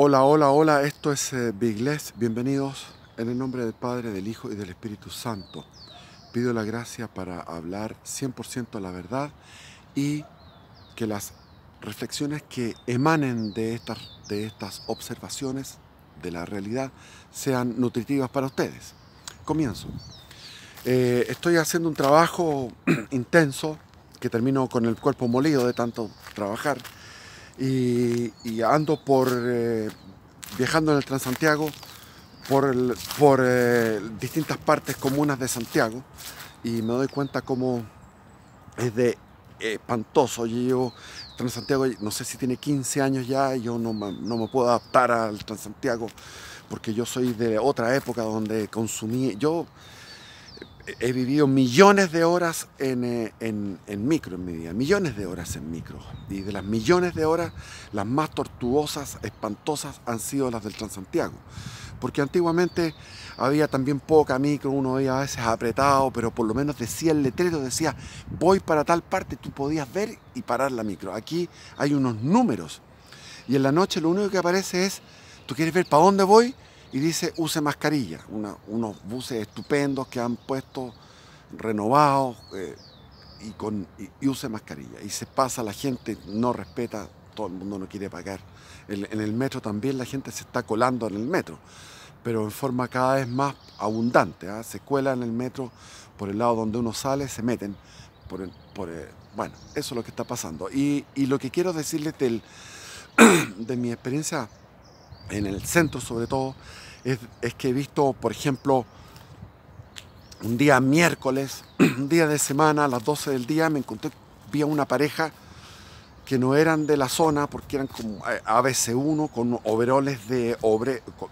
Hola, hola, hola, esto es eh, Les. Bienvenidos en el nombre del Padre, del Hijo y del Espíritu Santo. Pido la gracia para hablar 100% la verdad y que las reflexiones que emanen de estas, de estas observaciones de la realidad sean nutritivas para ustedes. Comienzo. Eh, estoy haciendo un trabajo intenso que termino con el cuerpo molido de tanto trabajar y, ando por eh, viajando en el Transantiago por, por eh, distintas partes comunas de Santiago y me doy cuenta cómo es de espantoso. Yo Transantiago, no sé si tiene 15 años ya, yo no, me puedo adaptar al Transantiago porque yo soy de otra época donde consumí, yo he vivido millones de horas eh, en, micro en mi vida, millones de horas en micro. Y de las millones de horas, las más tortuosas, espantosas han sido las del Transantiago. Porque antiguamente había también poca micro, uno veía a veces apretado, pero por lo menos decía el letrero, decía, voy para tal parte, tú podías ver y parar la micro. Aquí hay unos números. Y en la noche lo único que aparece es, ¿tú quieres ver para dónde voy? y dice use mascarilla. unos buses estupendos que han puesto renovados eh, y, con, use mascarilla. Y se pasa, la gente no respeta, todo el mundo no quiere pagar. En, el metro también la gente se está colando en el metro, pero en forma cada vez más abundante. ¿ah? Se cuela en el metro por el lado donde uno sale, se meten eh, bueno, eso es lo que está pasando. Y, lo que quiero decirles de mi experiencia en el centro sobre todo, es, que he visto, por ejemplo, un día miércoles, un día de semana, a las 12 del día, me encontré, vi a una pareja que no eran de la zona porque eran como eh, ABC1 con overoles de,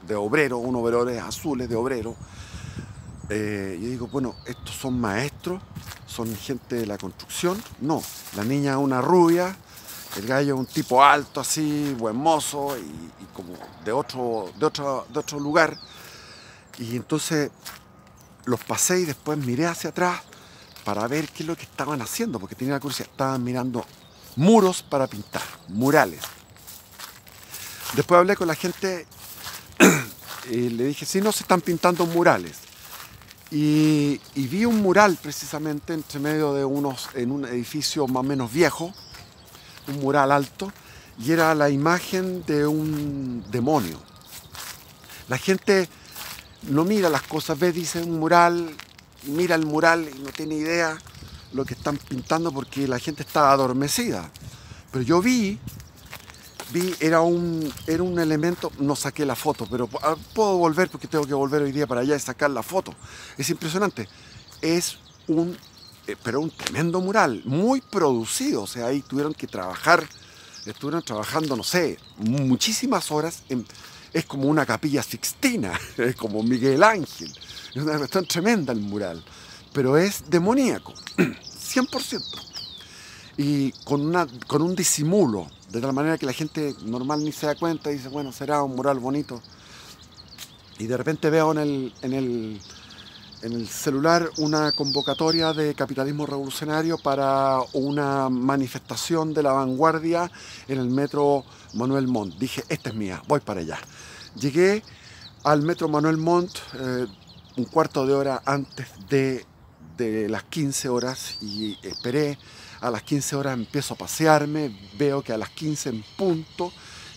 de obrero, unos overoles azules de obrero. Eh, y yo digo, bueno, estos son maestros, son gente de la construcción. No, la niña es una rubia, el gallo un tipo alto, así, buen mozo y, como de otro, de, otro, de otro lugar. Y entonces los pasé y después miré hacia atrás para ver qué es lo que estaban haciendo, porque tenía la curiosidad, estaban mirando muros para pintar, murales. Después hablé con la gente y le dije, sí, no, se están pintando murales. Y, vi un mural precisamente entre medio de unos, en un edificio más o menos viejo, un mural alto, y era la imagen de un demonio. La gente no mira las cosas, ve, dice un mural, mira el mural y no tiene idea lo que están pintando porque la gente está adormecida. Pero yo vi, vi, era un, era un elemento, no saqué la foto, pero ah, puedo volver porque tengo que volver hoy día para allá y sacar la foto. Es impresionante. Es un eh, pero un tremendo mural, muy producido, o sea, ahí tuvieron que trabajar, estuvieron trabajando, no sé, muchísimas horas, es como una capilla sixtina, es como Miguel Ángel, es una cuestión tremenda el mural, pero es demoníaco, 100%, y con, una, con un disimulo, de tal manera que la gente normal ni se da cuenta y dice, bueno, será un mural bonito, y de repente veo en el, en el en el celular una convocatoria de capitalismo revolucionario para una manifestación de la vanguardia en el metro Manuel Montt. Dije, esta es mía, voy para allá. Llegué al metro Manuel Montt eh, un cuarto de hora antes de, de las 15 horas y esperé. A las 15 horas empiezo a pasearme, veo que a las 15 en punto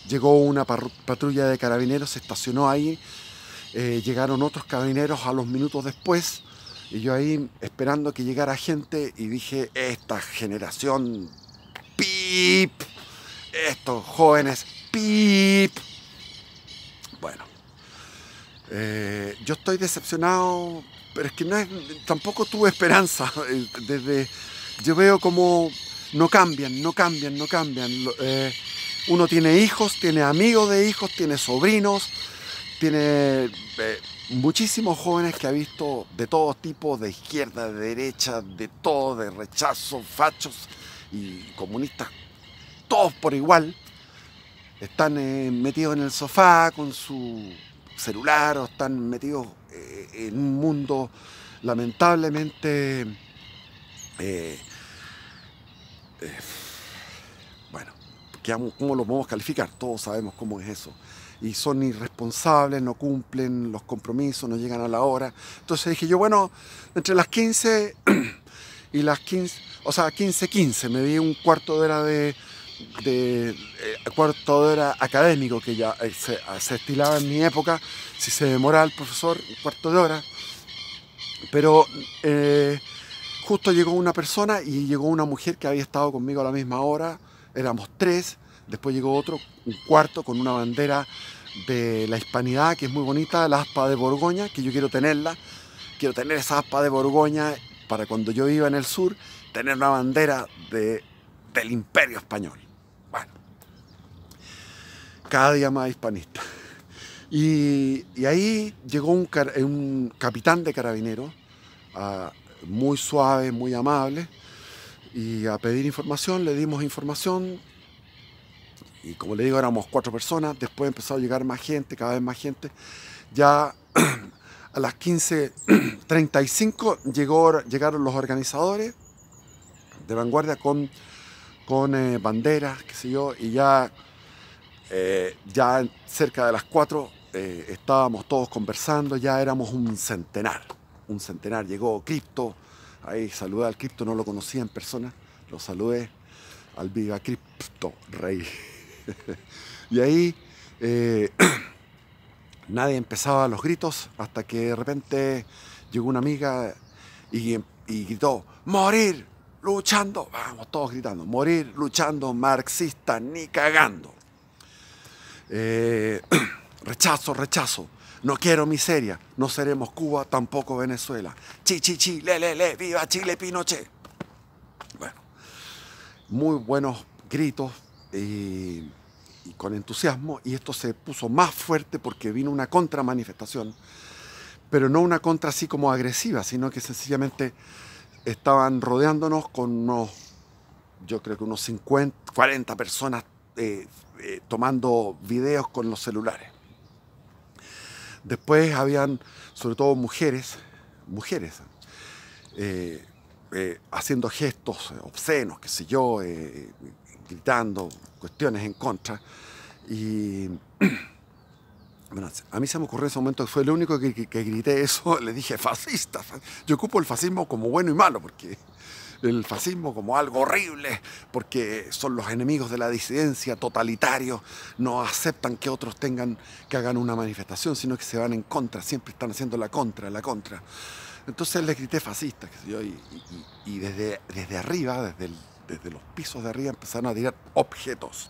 llegó una patrulla de carabineros, se estacionó ahí, eh, llegaron otros cabineros a los minutos después, y yo ahí esperando que llegara gente y dije, esta generación, pip, estos jóvenes, pip. Bueno, eh, yo estoy decepcionado, pero es que no tampoco tuve esperanza. Eh, desde, yo veo como no cambian, no cambian, no cambian. uno tiene hijos, tiene amigos de hijos, tiene sobrinos tiene eh, muchísimos jóvenes que ha visto de todo tipo, de izquierda, de derecha, de todo, de rechazo, fachos y comunistas, todos por igual, están eh, metidos en el sofá con su celular o están metidos eh, en un mundo lamentablemente bueno, ¿cómo lo podemos calificar? Todos sabemos cómo es eso y son irresponsables, no cumplen los compromisos, no llegan a la hora. Entonces dije yo, bueno, entre las 15 y las 15, o sea, 15, 15, me di un cuarto de hora de, eh, cuarto de académico que ya eh, ah, se, estilaba en mi época, si se demora el profesor, cuarto de hora. Pero eh, justo llegó una persona y llegó una mujer que había estado conmigo a la misma hora, éramos tres, Después llegó otro, un cuarto, con una bandera de la hispanidad, que es muy bonita, la aspa de Borgoña, que yo quiero tenerla. Quiero tener esa aspa de Borgoña para cuando yo viva en el sur, tener una bandera del imperio español. Bueno, cada día más hispanista. Y, ahí llegó un, capitán de carabineros, ah, muy suave, muy amable, y a pedir información, le dimos información, y como le digo, éramos cuatro personas, después empezó a llegar más gente, cada vez más gente. Ya a las 15.35 llegó, llegaron los organizadores de vanguardia con, con eh, banderas, qué sé yo, y ya, eh, ya cerca de las 4 eh, estábamos todos conversando, ya éramos un centenar, un centenar. Llegó Cripto, ahí saludé al Cripto, no lo conocía en persona, lo saludé al Viva Cripto Rey. y ahí eh, nadie empezaba los gritos hasta que de repente llegó una amiga y, gritó, morir, luchando, vamos, todos gritando, morir, luchando, marxista, ni cagando. Eh, rechazo, rechazo. No quiero miseria. No seremos Cuba, tampoco Venezuela. Chi, chi, chi, le, le, le, viva Chile, Pinochet. Bueno, muy buenos gritos, y, con entusiasmo, y esto se puso más fuerte porque vino una contramanifestación, pero no una contra así como agresiva, sino que sencillamente estaban rodeándonos con unos, yo creo que unos 50, 40 personas eh, eh, tomando videos con los celulares. Después habían, sobre todo mujeres, mujeres, eh, haciendo gestos obscenos, qué sé yo, gritando cuestiones en contra. Y a mí se me ocurrió en ese momento que fue el único que, grité eso, le dije fascista. Yo ocupo el fascismo como bueno y malo, porque el fascismo como algo horrible, porque son los enemigos de la disidencia, totalitario, no aceptan que otros tengan, que hagan una manifestación, sino que se van en contra, siempre están haciendo la contra, la contra. Entonces le grité fascista, y, y desde, desde arriba, desde el desde los pisos de arriba empezaron a tirar objetos.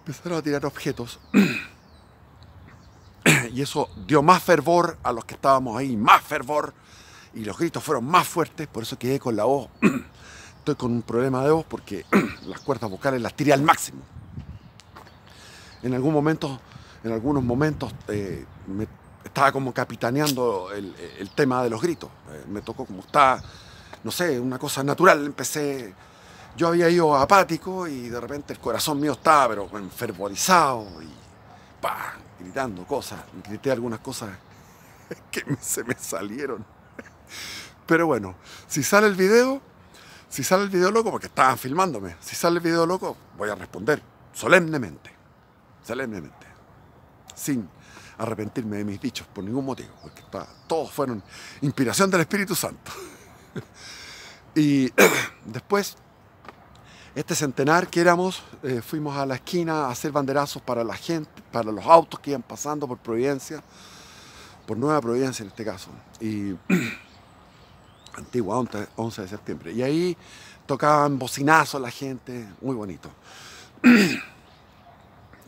Empezaron a tirar objetos. y eso dio más fervor a los que estábamos ahí, más fervor. Y los gritos fueron más fuertes, por eso quedé con la voz. Estoy con un problema de voz porque las cuerdas vocales las tiré al máximo. En algún momento, en algunos momentos, eh, me estaba como capitaneando el, el, tema de los gritos. Eh, me tocó como estaba no sé, una cosa natural. Empecé, yo había ido apático y de repente el corazón mío estaba, pero enfervorizado y ¡pah! gritando cosas. Grité algunas cosas que se me salieron. Pero bueno, si sale el video, si sale el video loco, porque estaban filmándome, si sale el video loco, voy a responder solemnemente, solemnemente, sin arrepentirme de mis dichos por ningún motivo, porque todos fueron inspiración del Espíritu Santo. y después, este centenar que éramos, eh, fuimos a la esquina a hacer banderazos para la gente, para los autos que iban pasando por Providencia, por Nueva Providencia en este caso, y antigua, 11 de septiembre. Y ahí tocaban bocinazos la gente, muy bonito.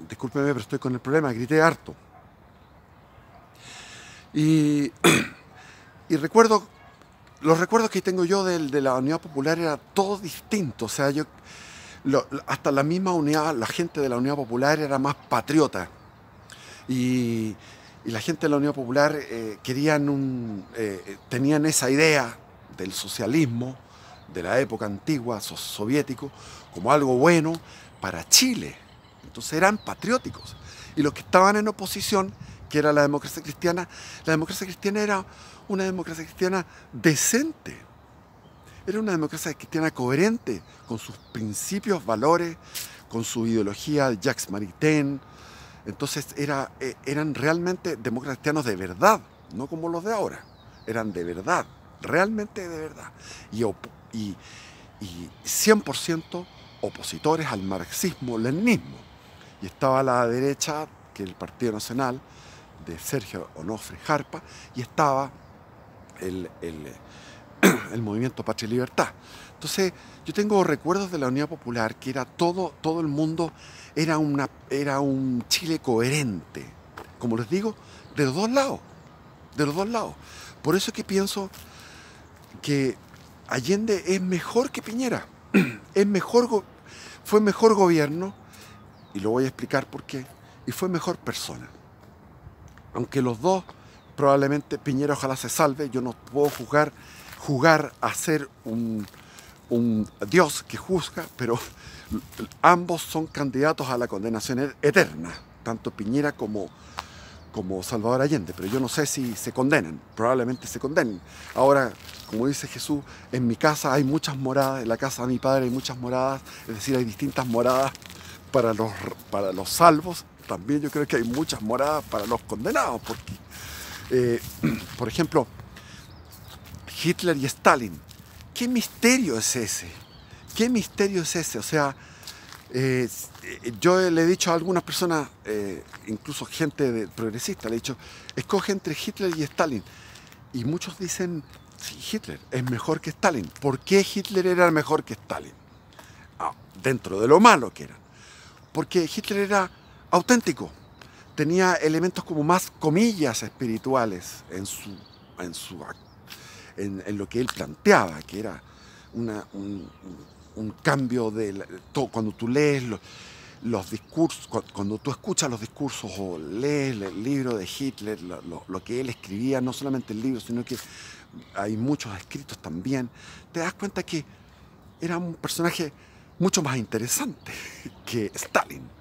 Discúlpeme, pero estoy con el problema, grité harto. Y, y recuerdo los recuerdos que tengo yo de, la Unidad Popular era todo distinto. O sea, yo, hasta la misma unidad, la gente de la Unidad Popular era más patriota. Y, la gente de la Unidad Popular eh, querían un, eh, eh, tenían esa idea del socialismo de la época antigua, soviético, como algo bueno para Chile. Entonces eran patrióticos. Y los que estaban en oposición que era la democracia cristiana, la democracia cristiana era una democracia cristiana decente. Era una democracia cristiana coherente con sus principios, valores, con su ideología de Jacques Maritain. Entonces era, eh, eran realmente demócratas de verdad, no como los de ahora. Eran de verdad, realmente de verdad. Y, 100% opositores al marxismo-leninismo. Y estaba a la derecha, que el Partido Nacional, de Sergio Onofre Jarpa y estaba eh, el, movimiento Patria y Libertad. Entonces, yo tengo recuerdos de la Unidad Popular que era todo, todo el mundo, era, una, era un Chile coherente, como les digo, de los dos lados, de los dos lados. Por eso es que pienso que Allende es mejor que Piñera, es mejor, fue mejor gobierno, y lo voy a explicar por qué, y fue mejor persona aunque los dos probablemente Piñera ojalá se salve, yo no puedo jugar, jugar a ser un, Dios que juzga, pero ambos son candidatos a la condenación eterna, tanto Piñera como, como Salvador Allende, pero yo no sé si se condenan, probablemente se condenen. Ahora, como dice Jesús, en mi casa hay muchas moradas, en la casa de mi padre hay muchas moradas, es decir, hay distintas moradas para los, para los salvos también yo creo que hay muchas moradas para los condenados, porque, eh, por ejemplo, Hitler y Stalin, ¿qué misterio es ese? ¿Qué misterio es ese? O sea, eh, eh, yo le he dicho a algunas personas, incluso gente progresista, le he dicho, escoge entre Hitler y Stalin. Y muchos dicen, sí, Hitler es mejor que Stalin. ¿Por qué Hitler era mejor que Stalin? Ah, dentro de lo malo que era. Porque Hitler era auténtico. Tenía elementos como más comillas espirituales en su, en su en, lo que él planteaba, que era un, cambio de todo, cuando tú lees los, discursos, cuando tú escuchas los discursos o lees el libro de Hitler, lo, que él escribía, no solamente el libro, sino que hay muchos escritos también, te das cuenta que era un personaje mucho más interesante que Stalin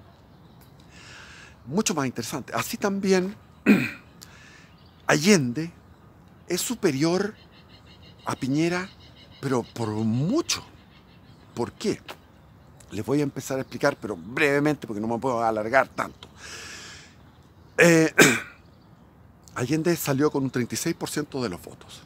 mucho más interesante. Así también Allende es superior a Piñera, pero por mucho. ¿Por qué? Les voy a empezar a explicar, pero brevemente, porque no me puedo alargar tanto. Eh, Allende salió con un 36% de los votos.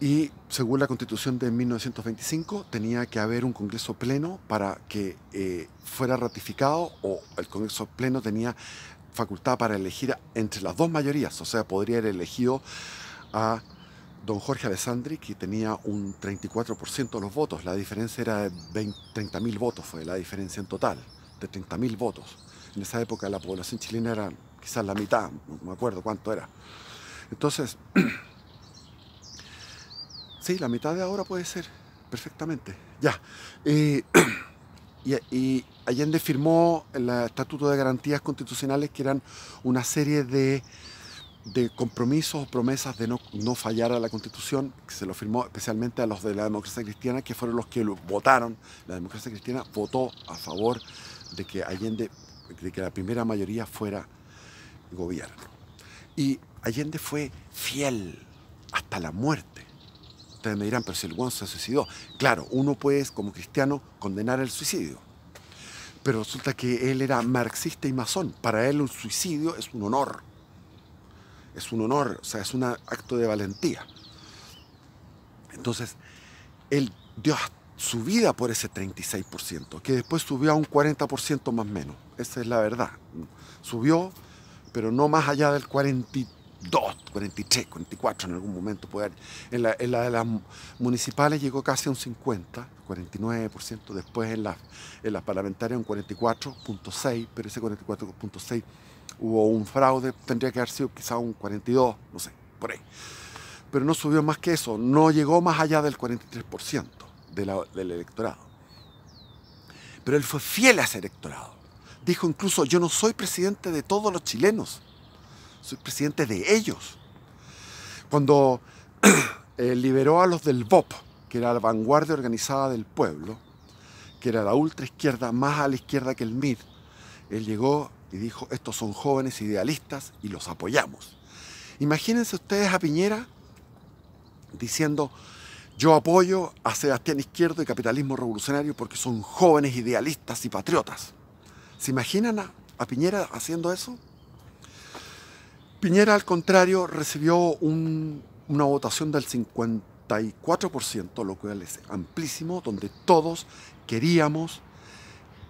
Y según la constitución de 1925 tenía que haber un Congreso pleno para que eh, fuera ratificado o el Congreso pleno tenía facultad para elegir entre las dos mayorías, o sea, podría haber elegido a don Jorge Alessandri, que tenía un 34% de los votos, la diferencia era de 30.000 votos, fue la diferencia en total, de 30.000 votos. En esa época la población chilena era quizás la mitad, no me acuerdo cuánto era. Entonces, Sí, la mitad de ahora puede ser, perfectamente. Ya. Eh, y, Allende firmó el Estatuto de Garantías Constitucionales, que eran una serie de, compromisos o promesas de no, no, fallar a la Constitución, que se lo firmó especialmente a los de la democracia cristiana, que fueron los que votaron. La democracia cristiana votó a favor de que Allende, de que la primera mayoría fuera gobierno. Y Allende fue fiel hasta la muerte Ustedes me dirán, pero si el guan se suicidó. Claro, uno puede, como cristiano, condenar el suicidio. Pero resulta que él era marxista y masón. Para él un suicidio es un honor. Es un honor, o sea, es un acto de valentía. Entonces, él dio su vida por ese 36%, que después subió a un 40% más menos. Esa es la verdad. Subió, pero no más allá del 40 43, 44 en algún momento. Puede En, la, de las municipales llegó casi a un 50, 49%, después en las en la parlamentarias un 44.6, pero ese 44.6 hubo un fraude, tendría que haber sido quizá un 42, no sé, por ahí. Pero no subió más que eso, no llegó más allá del 43% del electorado. Pero él fue fiel a ese electorado. Dijo incluso, yo no soy presidente de todos los chilenos presidente de ellos. Cuando eh, liberó a los del BOP, que era la vanguardia organizada del pueblo, que era la ultra izquierda, más a la izquierda que el MID, él llegó y dijo, estos son jóvenes idealistas y los apoyamos. Imagínense ustedes a Piñera diciendo, yo apoyo a Sebastián Izquierdo y Capitalismo Revolucionario porque son jóvenes idealistas y patriotas. ¿Se imaginan a Piñera haciendo eso? Piñera, al contrario, recibió una votación del 54%, lo cual es amplísimo, donde todos queríamos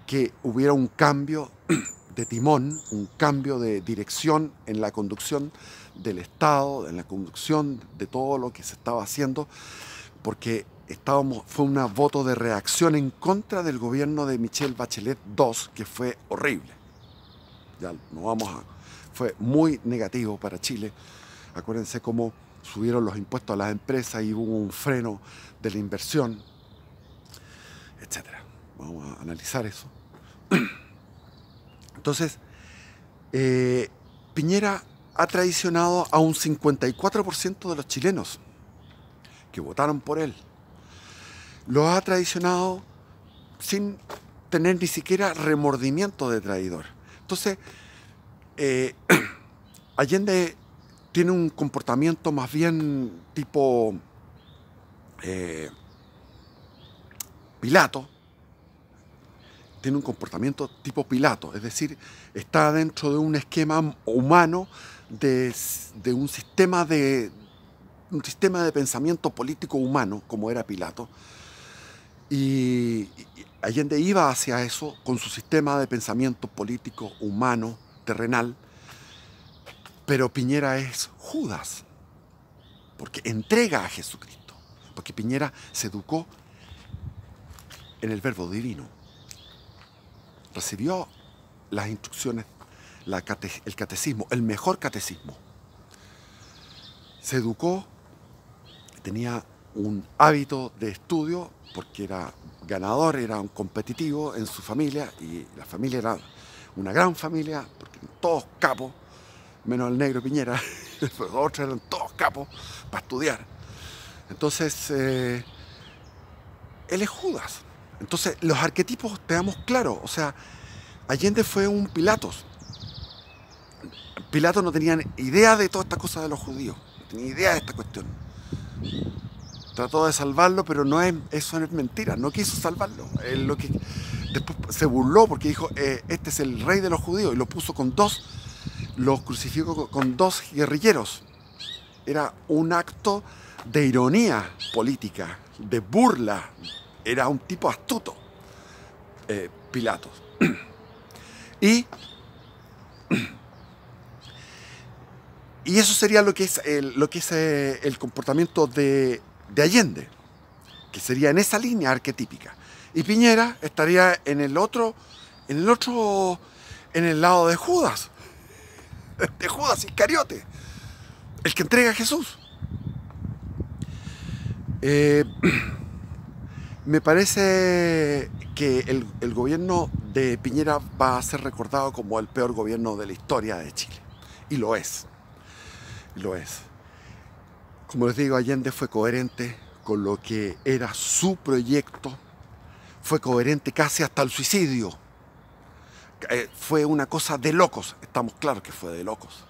que hubiera un cambio de timón, un cambio de dirección en la conducción del Estado, en la conducción de todo lo que se estaba haciendo, porque estábamos, fue una voto de reacción en contra del gobierno de Michelle Bachelet II, que fue horrible. Ya no vamos a fue muy negativo para Chile. Acuérdense cómo subieron los impuestos a las empresas y hubo un freno de la inversión, etc. Vamos a analizar eso. Entonces, eh, Piñera ha traicionado a un 54% de los chilenos que votaron por él. lo ha traicionado sin tener ni siquiera remordimiento de traidor. Entonces, eh, Allende tiene un comportamiento más bien tipo eh, Pilato, tiene un comportamiento tipo Pilato, es decir, está dentro de un esquema humano de, un sistema de un sistema de pensamiento político humano, como era Pilato. y Allende iba hacia eso con su sistema de pensamiento político humano terrenal, pero Piñera es Judas, porque entrega a Jesucristo, porque Piñera se educó en el verbo divino, recibió las instrucciones, el catecismo, el mejor catecismo, se educó, tenía un hábito de estudio porque era ganador, era un competitivo en su familia y la familia era una gran familia, porque todos capos, menos el negro Piñera, los otros eran todos capos para estudiar. Entonces, eh, él es Judas. Entonces, los arquetipos te damos claro. O sea, Allende fue un Pilatos. Pilatos no tenía idea de toda esta cosa de los judíos, no tenía idea de esta cuestión. Trató de salvarlo, pero no es, eso no es mentira, no quiso salvarlo. lo que después se burló porque dijo, eh, este es el rey de los judíos, y lo puso con dos, lo crucificó con dos guerrilleros. Era un acto de ironía política, de burla. Era un tipo astuto, eh, Pilatos. y, y eso sería lo que es el, lo que es eh, el comportamiento de Allende, que sería en esa línea arquetípica y Piñera estaría en el otro, en el otro, en el lado de Judas, de Judas Iscariote, el que entrega a Jesús. Eh, me parece que el, el, gobierno de Piñera va a ser recordado como el peor gobierno de la historia de Chile. Y lo es. Lo es. Como les digo, Allende fue coherente con lo que era su proyecto fue coherente casi hasta el suicidio. Eh, fue una cosa de locos, estamos claros que fue de locos.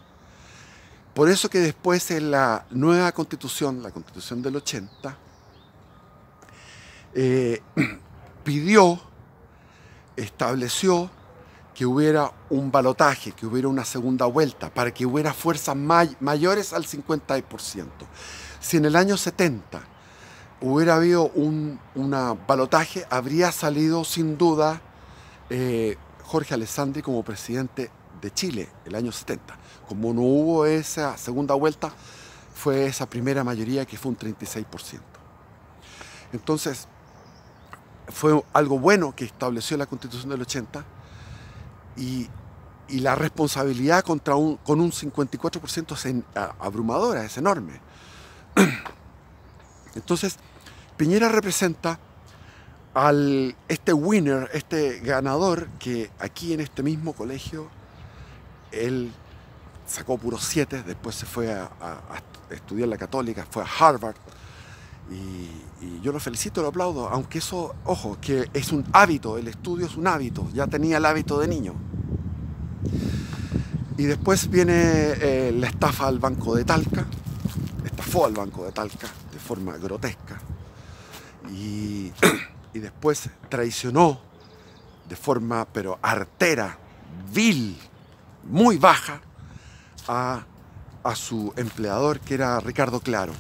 Por eso que después en la nueva constitución, la constitución del 80, eh, pidió, estableció que hubiera un balotaje, que hubiera una segunda vuelta, para que hubiera fuerzas mayores al 50%. Si en el año 70 hubiera habido un una balotaje, habría salido sin duda eh, Jorge Alessandri como presidente de Chile el año 70. Como no hubo esa segunda vuelta, fue esa primera mayoría que fue un 36%. Entonces, fue algo bueno que estableció la constitución del 80 y, la responsabilidad contra un, con un 54% es abrumadora, es enorme. Entonces, Piñera representa al este winner, este ganador, que aquí en este mismo colegio, él sacó puros siete, después se fue a, estudiar la católica, fue a Harvard. Y, yo lo felicito, lo aplaudo, aunque eso, ojo, que es un hábito, el estudio es un hábito, ya tenía el hábito de niño. Y después viene eh, la estafa al Banco de Talca, estafó al Banco de Talca de forma grotesca y, y después traicionó de forma pero artera, vil, muy baja, a, su empleador que era Ricardo Claro.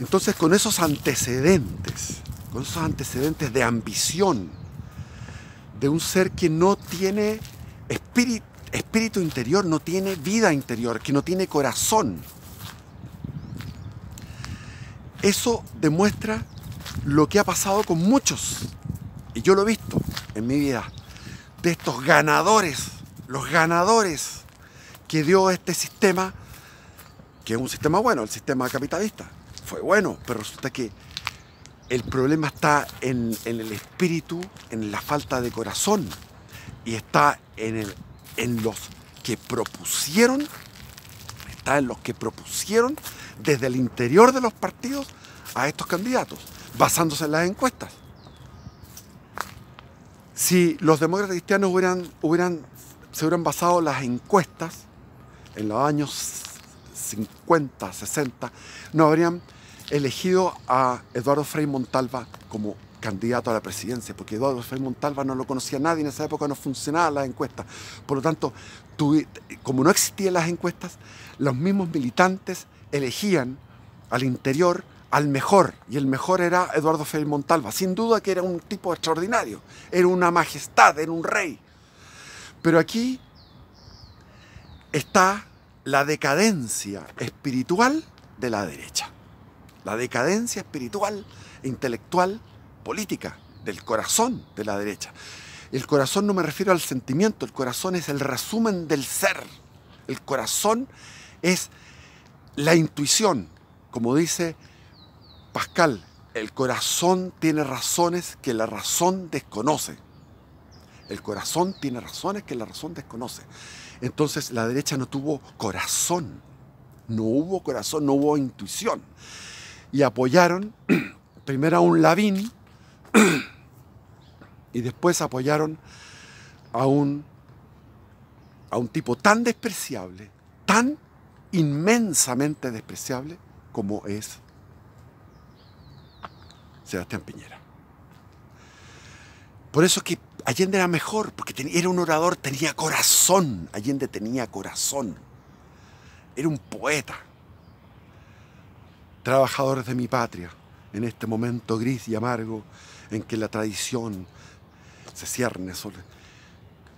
Entonces con esos antecedentes, con esos antecedentes de ambición, de un ser que no tiene espíritu interior, no tiene vida interior, que no tiene corazón, eso demuestra lo que ha pasado con muchos, y yo lo he visto en mi vida, de estos ganadores, los ganadores que dio este sistema, que es un sistema bueno, el sistema capitalista. Fue bueno, pero resulta que el problema está en, el espíritu, en la falta de corazón, y está en, en los que propusieron en los que propusieron desde el interior de los partidos a estos candidatos, basándose en las encuestas. Si los demócratas cristianos hubieran, hubieran, se hubieran basado las encuestas en los años 50, 60, no habrían elegido a Eduardo Frei Montalva como candidato a la presidencia, porque Eduardo fel Montalva no lo conocía nadie, en esa época no funcionaban las encuestas. Por lo tanto, como no existían las encuestas, los mismos militantes elegían al interior al mejor, y el mejor era Eduardo fel Montalva. Sin duda que era un tipo extraordinario, era una majestad, era un rey. Pero aquí está la decadencia espiritual de la derecha, la decadencia espiritual e intelectual política, del corazón de la derecha. El corazón no me refiero al sentimiento, el corazón es el resumen del ser. El corazón es la intuición. Como dice Pascal, el corazón tiene razones que la razón desconoce. El corazón tiene razones que la razón desconoce. Entonces la derecha no tuvo corazón. No hubo corazón, no hubo intuición. Y apoyaron primero a un Lavín, y después apoyaron a un, a un tipo tan despreciable, tan inmensamente despreciable como es Sebastián Piñera. Por eso es que Allende era mejor, porque era un orador, tenía corazón. Allende tenía corazón. Era un poeta. Trabajadores de mi patria, en este momento gris y amargo, en que la tradición se cierne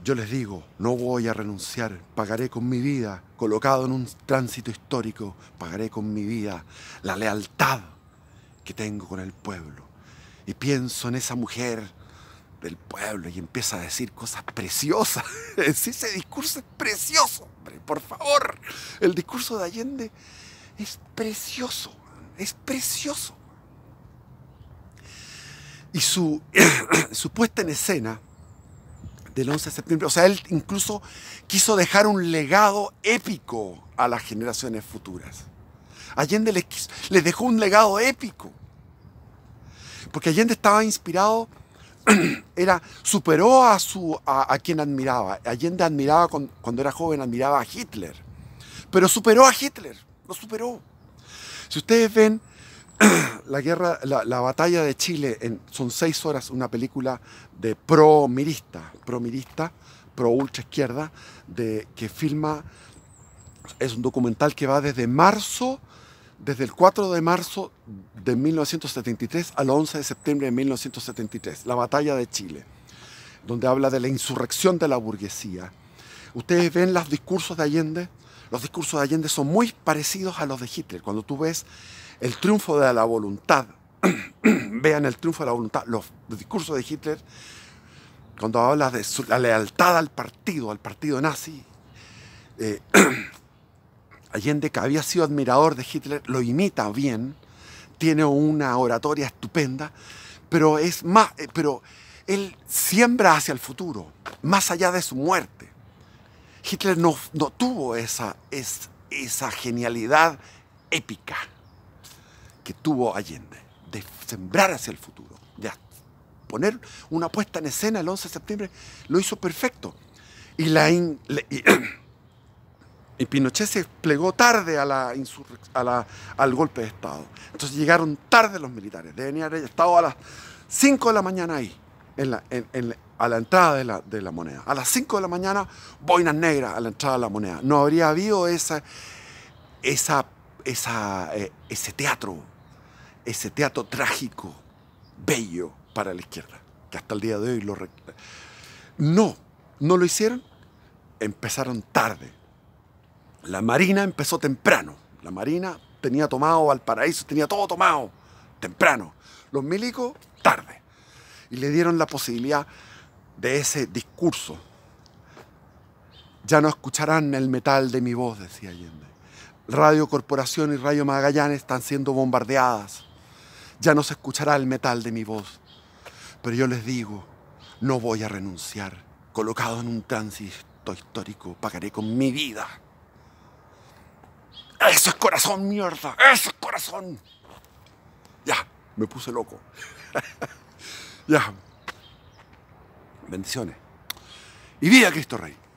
Yo les digo, no voy a renunciar, pagaré con mi vida, colocado en un tránsito histórico, pagaré con mi vida la lealtad que tengo con el pueblo. Y pienso en esa mujer del pueblo y empieza a decir cosas preciosas. ese discurso es precioso, hombre, por favor. El discurso de Allende es precioso, es precioso y su, puesta en escena del 11 de septiembre. O sea, él incluso quiso dejar un legado épico a las generaciones futuras. Allende les, dejó un legado épico. Porque Allende estaba inspirado, era, superó a, su, a, quien admiraba. Allende admiraba, cuando era joven, admiraba a Hitler. Pero superó a Hitler, lo superó. Si ustedes ven la guerra, la, batalla de Chile son seis horas, una película de promirista, promirista, pro ultra izquierda, de, que filma, es un documental que va desde marzo, desde el 4 de marzo de 1973 al 11 de septiembre de 1973, la batalla de Chile, donde habla de la insurrección de la burguesía. Ustedes ven los discursos de Allende, los discursos de Allende son muy parecidos a los de Hitler. Cuando tú ves el triunfo de la voluntad, vean el triunfo de la voluntad, los, discursos de Hitler, cuando habla de la lealtad al partido, al partido nazi, eh, Allende, que había sido admirador de Hitler, lo imita bien, tiene una oratoria estupenda, pero es más, eh, pero él siembra hacia el futuro, más allá de su muerte. Hitler no, no tuvo esa genialidad épica que tuvo Allende, de sembrar hacia el futuro, de poner una puesta en escena el 11 de septiembre, lo hizo perfecto. Y, la y, Pinochet se plegó tarde a la al golpe de Estado. Entonces llegaron tarde los militares, deben haber estado a las 5 de la mañana ahí, a la entrada de la, moneda. A las 5 de la mañana, boinas negras a la entrada de la moneda. No habría habido esa, eh, ese teatro ese teatro trágico, bello para la izquierda, que hasta el día de hoy lo... No, no lo hicieron, empezaron tarde. La Marina empezó temprano, la Marina tenía tomado paraíso, tenía todo tomado, temprano. Los milicos, tarde. Y le dieron la posibilidad de ese discurso. Ya no escucharán el metal de mi voz, decía Allende. Radio Corporación y Radio Magallanes están siendo bombardeadas ya no se escuchará el metal de mi voz. Pero yo les digo, no voy a renunciar. Colocado en un tránsito histórico, pagaré con mi vida. Eso es corazón, mierda. Eso es corazón. Ya, me puse loco. ya. Bendiciones. Y vida, Cristo Rey.